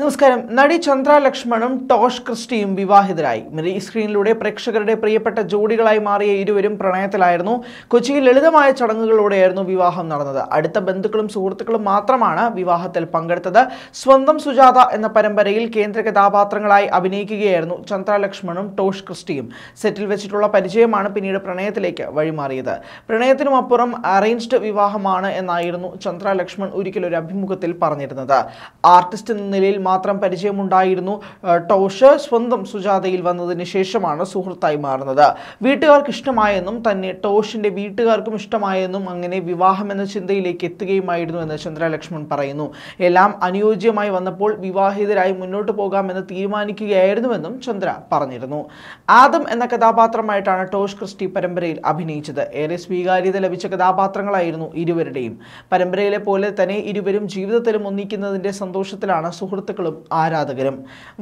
നമസ്കാരം നടി ചന്ദ്രലക്ഷ്മണും Tosh ക്രിസ്റ്റിയും വിവാഹിതരായി Maria സ്ക്രീനിലൂടെ പ്രേക്ഷകരുടെ പ്രിയപ്പെട്ട ജോഡികളായി മാറിയ ഇരുവരും പ്രണയത്തിലായിരുന്നു കൊച്ചിയിൽ ലളിതമായ ചടങ്ങുകളോടെയായിരുന്നു വിവാഹം നടന്നത് അടുത്ത ബന്ധുക്കളും സുഹൃത്തുക്കളും മാത്രമാണ് വിവാഹത്തിൽ പങ്കെടുത്തത് സ്വന്തം സുജാത എന്ന പരമ്പരയിൽ കേന്ദ്ര കഥാപാത്രങ്ങളായി അഭിനയിക്കുകയായിരുന്നു ചന്ദ്രലക്ഷ്മണും ടോഷ് ക്രിസ്റ്റിയും സെറ്റിൽ വെച്ചിട്ടുള്ള പരിചയമാണ് പിന്നീട് പ്രണയത്തിലേക്ക് വഴിമാറിയത് പ്രണയത്തിനുമപ്പുറം അറേഞ്ച്ഡ് വിവാഹമാണ് എന്നായിരുന്നു ചന്ദ്രലക്ഷ്മൺ ലക്ഷ്മൺ ഒരിക്കലൊരു അഭിമുഖത്തിൽ പറഞ്ഞിരുന്നത് ആർട്ടിസ്റ്റ് എന്ന നിലയിൽ മാത്രം പരിചയമുണ്ടായിരുന്നു ടോഷ് സ്വന്തം സുജാതയിൽ വന്നതിന് ശേഷമാണ് സുഹൃത്തായി മാറുന്നത് വീട്ടുകാർക്ക് ഇഷ്ടമായെന്നും തന്നെ ടോഷിന്റെ വീട്ടുകാർക്കും ഇഷ്ടമായെന്നും അങ്ങനെ വിവാഹം എന്ന ചിന്തയിലേക്ക് എത്തുകയുമായിരുന്നു എന്ന് ചന്ദ്രലക്ഷ്മൺ പറയുന്നു എല്ലാം അനുയോജ്യമായി വന്നപ്പോൾ വിവാഹിതരായി മുന്നോട്ട് പോകാമെന്ന് തീരുമാനിക്കുകയായിരുന്നുവെന്നും ചന്ദ്ര പറഞ്ഞിരുന്നു ആദം എന്ന കഥാപാത്രമായിട്ടാണ് ടോഷ് ക്രിസ്റ്റി പരമ്പരയിൽ അഭിനയിച്ചത് ഏറെ സ്വീകാര്യത ലഭിച്ച കഥാപാത്രങ്ങളായിരുന്നു ഇരുവരുടെയും പരമ്പരയിലെ പോലെ തന്നെ ഇരുവരും ജീവിതത്തിലും ഒന്നിക്കുന്നതിൻ്റെ സന്തോഷത്തിലാണ് സുഹൃത്ത് സുഹൃത്തുക്കളും ആരാധകരും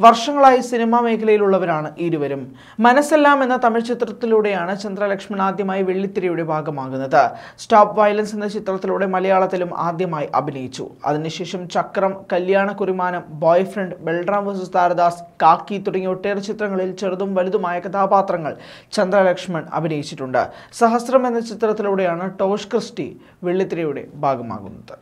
വർഷങ്ങളായി സിനിമാ മേഖലയിലുള്ളവരാണ് ഇരുവരും മനസ്സെല്ലാം എന്ന തമിഴ് ചിത്രത്തിലൂടെയാണ് ചന്ദ്രലക്ഷ്മൺ ആദ്യമായി വെള്ളിത്തിരയുടെ ഭാഗമാകുന്നത് സ്റ്റോപ്പ് വയലൻസ് എന്ന ചിത്രത്തിലൂടെ മലയാളത്തിലും ആദ്യമായി അഭിനയിച്ചു അതിനുശേഷം Chakram Kalyana Kurimanam boy friend Balram versus Tharadas Kaakki തുടങ്ങിയ ഒട്ടേറെ ചിത്രങ്ങളിൽ ചെറുതും വലുതുമായ കഥാപാത്രങ്ങൾ ചന്ദ്രലക്ഷ്മൺ അഭിനയിച്ചിട്ടുണ്ട് സഹസ്രം എന്ന ചിത്രത്തിലൂടെയാണ് ടോഷ് ക്രിസ്റ്റി വെള്ളിത്തിരയുടെ ഭാഗമാകുന്നത്